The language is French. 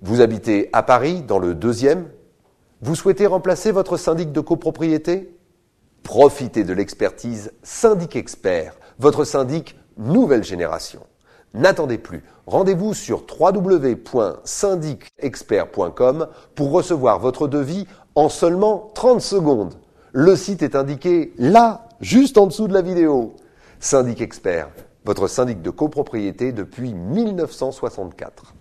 Vous habitez à Paris, dans le deuxième. Vous souhaitez remplacer votre syndic de copropriété Profitez de l'expertise Syndic Expert, votre syndic nouvelle génération. N'attendez plus. Rendez-vous sur www.syndicexpert.com pour recevoir votre devis en seulement 30 secondes. Le site est indiqué là, juste en dessous de la vidéo. Syndic Expert, votre syndic de copropriété depuis 1964.